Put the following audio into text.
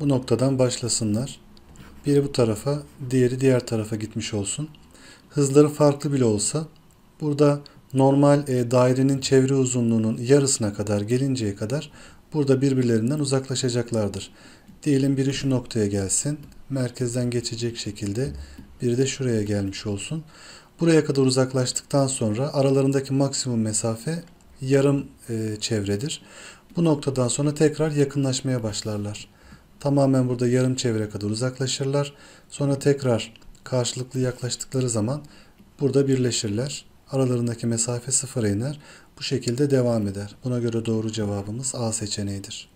Bu noktadan başlasınlar. Biri bu tarafa, diğeri diğer tarafa gitmiş olsun. Hızları farklı bile olsa burada normal e, dairenin çevre uzunluğunun yarısına kadar gelinceye kadar burada birbirlerinden uzaklaşacaklardır. Diyelim biri şu noktaya gelsin, merkezden geçecek şekilde biri de şuraya gelmiş olsun. Buraya kadar uzaklaştıktan sonra aralarındaki maksimum mesafe yarım e, çevredir. Bu noktadan sonra tekrar yakınlaşmaya başlarlar. Tamamen burada yarım çevre kadar uzaklaşırlar. Sonra tekrar karşılıklı yaklaştıkları zaman burada birleşirler. Aralarındaki mesafe sıfıra iner. Bu şekilde devam eder. Buna göre doğru cevabımız A seçeneğidir.